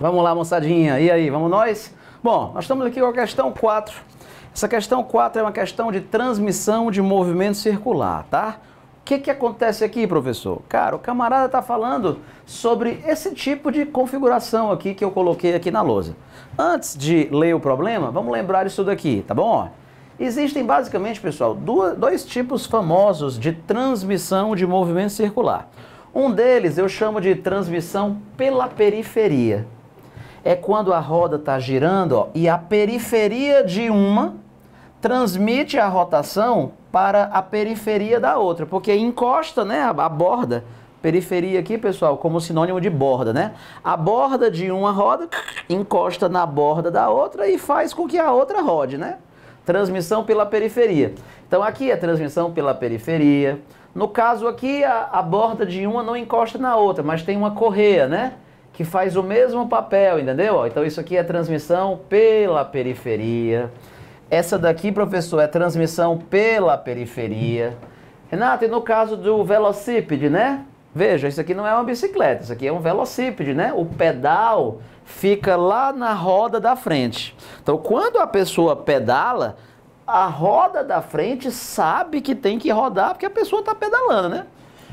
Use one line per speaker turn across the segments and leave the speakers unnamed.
Vamos lá, moçadinha. E aí, vamos nós? Bom, nós estamos aqui com a questão 4. Essa questão 4 é uma questão de transmissão de movimento circular, tá? O que, que acontece aqui, professor? Cara, o camarada está falando sobre esse tipo de configuração aqui que eu coloquei aqui na lousa. Antes de ler o problema, vamos lembrar isso daqui, tá bom? Existem basicamente, pessoal, duas, dois tipos famosos de transmissão de movimento circular. Um deles eu chamo de transmissão pela periferia. É quando a roda está girando ó, e a periferia de uma transmite a rotação para a periferia da outra, porque encosta né, a, a borda. Periferia aqui, pessoal, como sinônimo de borda, né? A borda de uma roda encosta na borda da outra e faz com que a outra rode, né? transmissão pela periferia. Então aqui é transmissão pela periferia. No caso aqui, a, a, borda de uma não encosta na outra, mas tem uma correia, né? Que faz o mesmo papel, entendeu? Então isso aqui é transmissão pela periferia. Essa daqui, professor, é transmissão pela periferia. Renato, e no caso do velocípede, né? Veja, isso aqui não é uma bicicleta, isso aqui é um velocípede, né? O pedal fica lá na roda da frente. Então, quando a pessoa pedala, a roda da frente sabe que tem que rodar porque a pessoa está pedalando, né?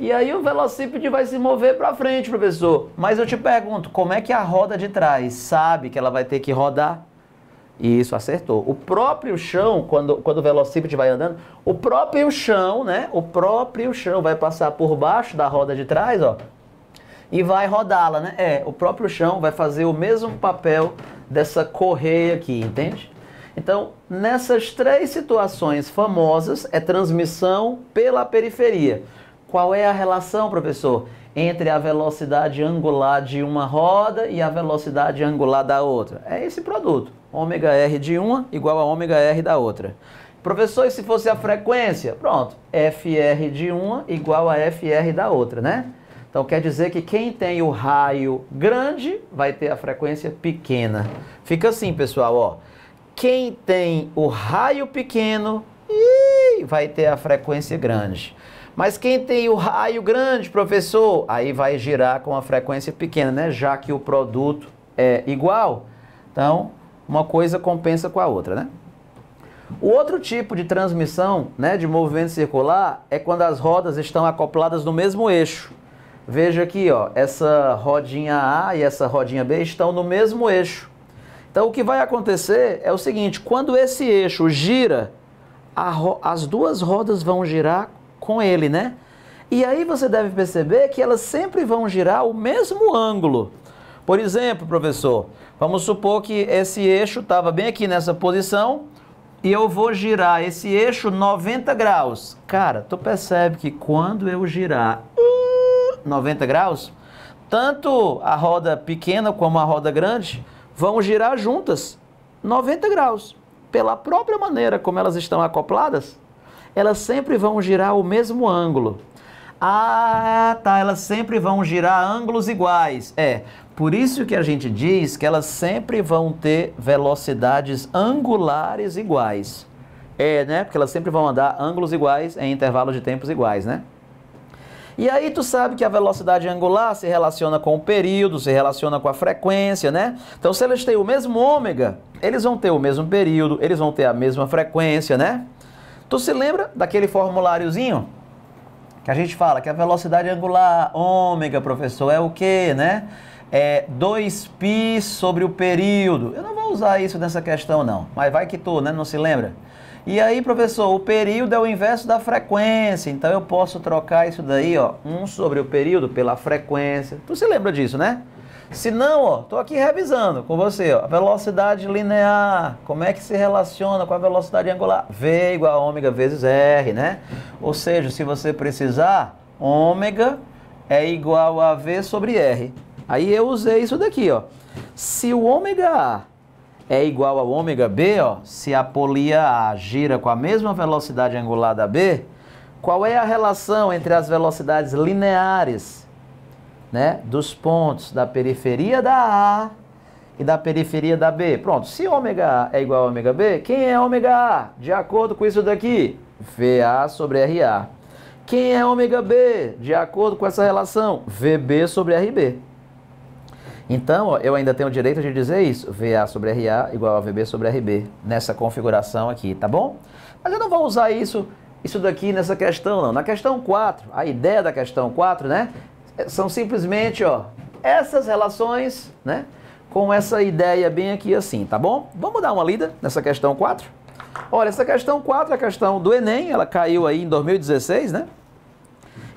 E aí o velocípede vai se mover para frente, professor. Mas eu te pergunto, como é que a roda de trás sabe que ela vai ter que rodar? E isso acertou. O próprio chão, quando, quando o velocípede vai andando, o próprio chão, né? O próprio chão vai passar por baixo da roda de trás, ó. E vai rodá-la, né? É, o próprio chão vai fazer o mesmo papel dessa correia aqui, entende? Então, nessas três situações famosas, é transmissão pela periferia. Qual é a relação, professor, entre a velocidade angular de uma roda e a velocidade angular da outra? É esse produto ômega R de uma igual a ômega R da outra. Professor, e se fosse a frequência? Pronto, FR de uma igual a FR da outra, né? Então quer dizer que quem tem o raio grande vai ter a frequência pequena. Fica assim, pessoal, ó. Quem tem o raio pequeno ii, vai ter a frequência grande. Mas quem tem o raio grande, professor, aí vai girar com a frequência pequena, né? Já que o produto é igual. Então, uma coisa compensa com a outra, né? O outro tipo de transmissão né, de movimento circular é quando as rodas estão acopladas no mesmo eixo. Veja aqui, ó, essa rodinha A e essa rodinha B estão no mesmo eixo. Então o que vai acontecer é o seguinte, quando esse eixo gira, as duas rodas vão girar com ele, né? E aí você deve perceber que elas sempre vão girar o mesmo ângulo. Por exemplo, professor, vamos supor que esse eixo estava bem aqui nessa posição e eu vou girar esse eixo 90 graus. Cara, tu percebe que quando eu girar 90 hum, graus, tanto a roda pequena como a roda grande vão girar juntas 90 graus. Pela própria maneira como elas estão acopladas, elas sempre vão girar o mesmo ângulo. Ah, tá, elas sempre vão girar ângulos iguais. É, por isso que a gente diz que elas sempre vão ter velocidades angulares iguais. É, né? Porque elas sempre vão andar ângulos iguais em intervalos de tempos iguais, né? E aí tu sabe que a velocidade angular se relaciona com o período, se relaciona com a frequência, né? Então se elas têm o mesmo ômega, eles vão ter o mesmo período, eles vão ter a mesma frequência, né? Tu se lembra daquele formuláriozinho? que a gente fala que a velocidade angular ômega, professor, é o quê, né? É 2π sobre o período. Eu não vou usar isso nessa questão, não. Mas vai que tu, né? Não se lembra? E aí, professor, o período é o inverso da frequência. Então eu posso trocar isso daí, ó, 1 sobre o período pela frequência. Tu se lembra disso, né? Se não, ó, tô aqui revisando com você, ó. Velocidade linear, como é que se relaciona com a velocidade angular? V igual a ômega vezes R, né? Ou seja, se você precisar, ômega é igual a V sobre R. Aí eu usei isso daqui, ó. Se o ômega A é igual ao ômega B, ó, se a polia A gira com a mesma velocidade angular da B, qual é a relação entre as velocidades lineares né, dos pontos da periferia da A e da periferia da B. Pronto, se ômega A é igual a ômega B, quem é ômega A? De acordo com isso daqui, VA sobre RA. Quem é ômega B? De acordo com essa relação, VB sobre RB. Então, ó, eu ainda tenho o direito de dizer isso, VA sobre RA igual a VB sobre RB, nessa configuração aqui, tá bom? Mas eu não vou usar isso, isso daqui nessa questão, não. Na questão 4, a ideia da questão 4, né, são simplesmente, ó, essas relações, né? Com essa ideia bem aqui assim, tá bom? Vamos dar uma lida nessa questão 4? Olha, essa questão 4 é a questão do Enem, ela caiu aí em 2016, né?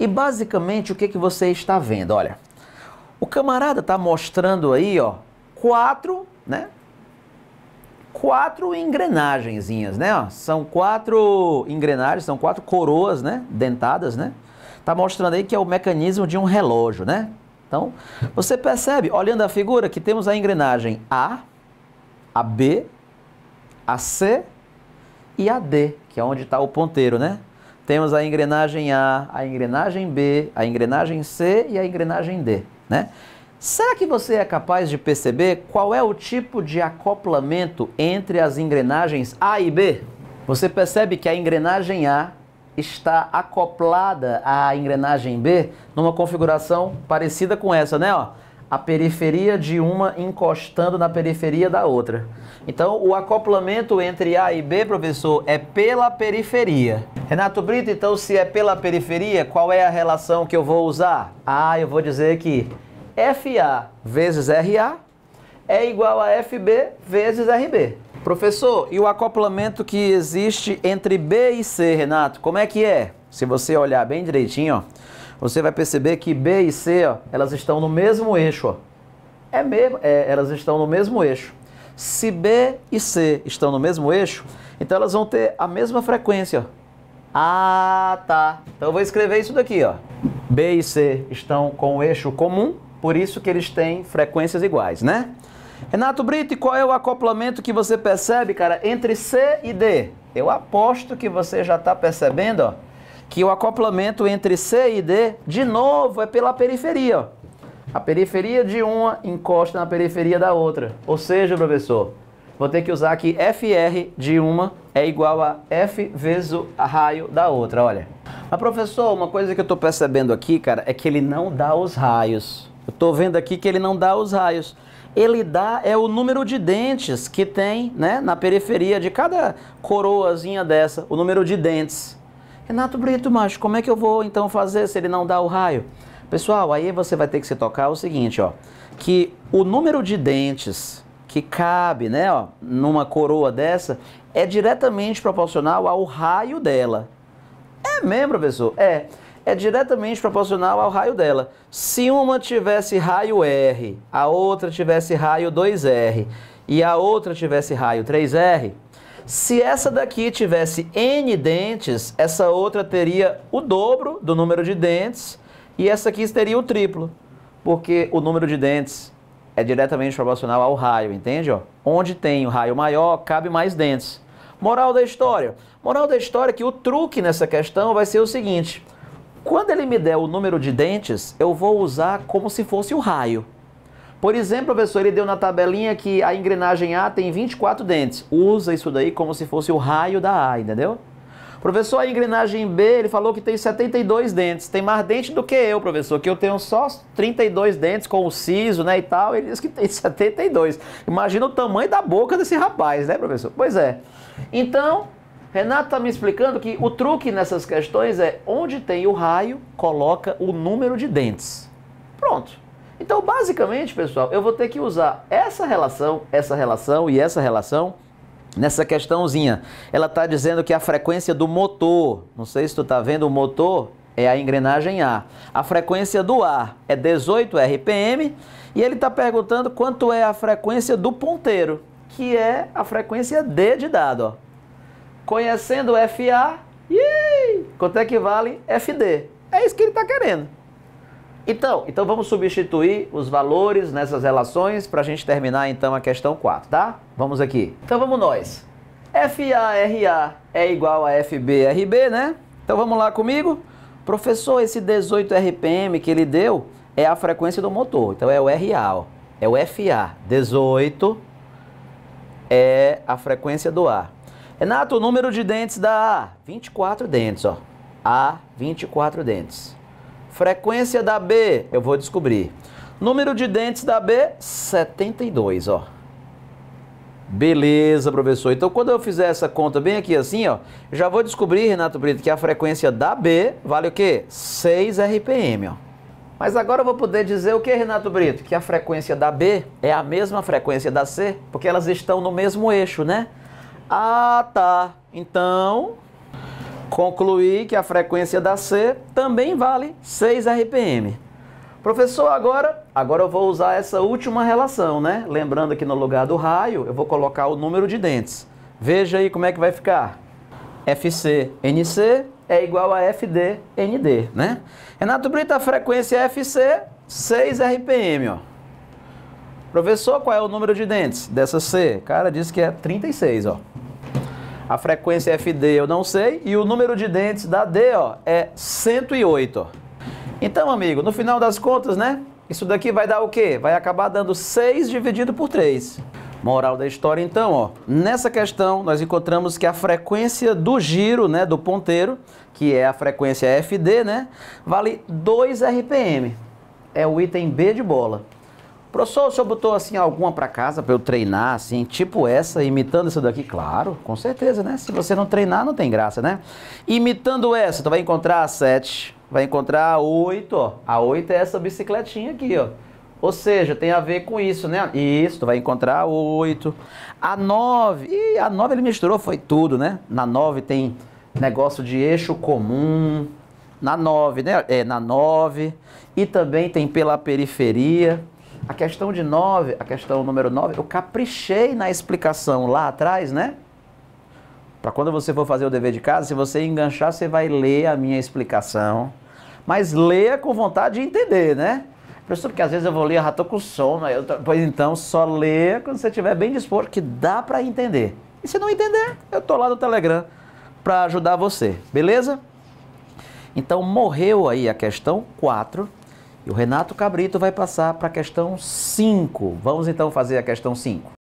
E basicamente o que, que você está vendo? Olha, o camarada está mostrando aí, ó, quatro, né? Quatro engrenagenzinhas, né? Ó, são quatro engrenagens, são quatro coroas, né? Dentadas, né? Está mostrando aí que é o mecanismo de um relógio, né? Então, você percebe, olhando a figura, que temos a engrenagem A, a B, a C e a D, que é onde está o ponteiro, né? Temos a engrenagem A, a engrenagem B, a engrenagem C e a engrenagem D, né? Será que você é capaz de perceber qual é o tipo de acoplamento entre as engrenagens A e B? Você percebe que a engrenagem A está acoplada à engrenagem B numa configuração parecida com essa, né? Ó, a periferia de uma encostando na periferia da outra. Então, o acoplamento entre A e B, professor, é pela periferia. Renato Brito, então, se é pela periferia, qual é a relação que eu vou usar? Ah, eu vou dizer que FA vezes RA é igual a FB vezes RB. Professor, e o acoplamento que existe entre B e C, Renato, como é que é? Se você olhar bem direitinho, ó, você vai perceber que B e C, ó, elas estão no mesmo eixo. Ó. É mesmo, é, elas estão no mesmo eixo. Se B e C estão no mesmo eixo, então elas vão ter a mesma frequência. Ah, tá. Então eu vou escrever isso daqui, ó. B e C estão com o eixo comum, por isso que eles têm frequências iguais, né? Renato Brito, qual é o acoplamento que você percebe, cara, entre C e D? Eu aposto que você já está percebendo, ó, que o acoplamento entre C e D, de novo, é pela periferia. Ó. A periferia de uma encosta na periferia da outra. Ou seja, professor, vou ter que usar aqui FR de uma é igual a F vezes o raio da outra, olha. Mas, professor, uma coisa que eu estou percebendo aqui, cara, é que ele não dá os raios. Eu estou vendo aqui que ele não dá os raios ele dá é o número de dentes que tem né, na periferia de cada coroazinha dessa, o número de dentes. Renato Brito, macho, como é que eu vou então fazer se ele não dá o raio? Pessoal, aí você vai ter que se tocar o seguinte, ó, que o número de dentes que cabe, né, ó, numa coroa dessa é diretamente proporcional ao raio dela. É mesmo, professor? É é diretamente proporcional ao raio dela. Se uma tivesse raio R, a outra tivesse raio 2R e a outra tivesse raio 3R, se essa daqui tivesse N dentes, essa outra teria o dobro do número de dentes e essa aqui teria o triplo, porque o número de dentes é diretamente proporcional ao raio, entende? Onde tem o raio maior, cabe mais dentes. Moral da história. Moral da história é que o truque nessa questão vai ser o seguinte: quando ele me der o número de dentes, eu vou usar como se fosse o raio. Por exemplo, professor, ele deu na tabelinha que a engrenagem A tem 24 dentes. Usa isso daí como se fosse o raio da A, entendeu? Professor, a engrenagem B, ele falou que tem 72 dentes. Tem mais dente do que eu, professor, que eu tenho só 32 dentes com o siso, né, e tal. Ele diz que tem 72. Imagina o tamanho da boca desse rapaz, né, professor? Pois é. Então, Renato está me explicando que o truque nessas questões é onde tem o raio, coloca o número de dentes. Pronto. Então, basicamente, pessoal, eu vou ter que usar essa relação, essa relação e essa relação nessa questãozinha. Ela está dizendo que a frequência do motor, não sei se tu está vendo o motor, é a engrenagem A. A frequência do ar é 18 RPM e ele está perguntando quanto é a frequência do ponteiro, que é a frequência D de dado, ó. Conhecendo o FA, ii, quanto é que vale FD? É isso que ele está querendo. Então, então vamos substituir os valores nessas relações para a gente terminar então a questão 4, tá? Vamos aqui. Então vamos nós. FARA é igual a FBRB, né? Então vamos lá comigo. Professor, esse 18 RPM que ele deu é a frequência do motor. Então é o RA, ó. é o FA. 18 é a frequência do ar. Renato, o número de dentes da A, 24 dentes, ó. A, 24 dentes. Frequência da B, eu vou descobrir. Número de dentes da B, 72, ó. Beleza, professor. Então, quando eu fizer essa conta bem aqui assim, ó, já vou descobrir, Renato Brito, que a frequência da B vale o quê? 6 RPM, ó. Mas agora eu vou poder dizer o que, Renato Brito? Que a frequência da B é a mesma frequência da C, porque elas estão no mesmo eixo, né? Ah, tá. Então, concluí que a frequência da C também vale 6 RPM. Professor, agora, agora eu vou usar essa última relação, né? Lembrando que no lugar do raio, eu vou colocar o número de dentes. Veja aí como é que vai ficar. FC, NC é igual a FD, ND, né? Renato Brito, a frequência é FC, 6 RPM, ó. Professor, qual é o número de dentes dessa C? Cara, disse que é 36, ó. A frequência FD eu não sei. E o número de dentes da D ó, é 108. Então, amigo, no final das contas, né? Isso daqui vai dar o quê? Vai acabar dando 6 dividido por 3. Moral da história, então, ó, nessa questão nós encontramos que a frequência do giro, né, do ponteiro, que é a frequência FD, né, vale 2 RPM. É o item B de bola. Professor, o senhor botou assim alguma para casa para eu treinar, assim, tipo essa, imitando essa daqui? Claro, com certeza, né? Se você não treinar, não tem graça, né? Imitando essa, tu vai encontrar a 7, vai encontrar a 8, ó. A 8 é essa bicicletinha aqui, ó. Ou seja, tem a ver com isso, né? Isso, tu vai encontrar a 8. A 9, e a 9 ele misturou, foi tudo, né? Na 9 tem negócio de eixo comum, na 9, né? É, na 9. E também tem pela periferia. A questão de 9, a questão número 9, eu caprichei na explicação lá atrás, né? Para quando você for fazer o dever de casa, se você enganchar, você vai ler a minha explicação. Mas leia com vontade de entender, né? Professor, porque às vezes eu vou ler, eu já estou com sono. Aí eu tô... Pois então, só leia quando você estiver bem disposto, que dá para entender. E se não entender, eu estou lá no Telegram para ajudar você, beleza? Então, morreu aí a questão 4 e o Renato Cabrito vai passar para a questão 5. Vamos então fazer a questão 5.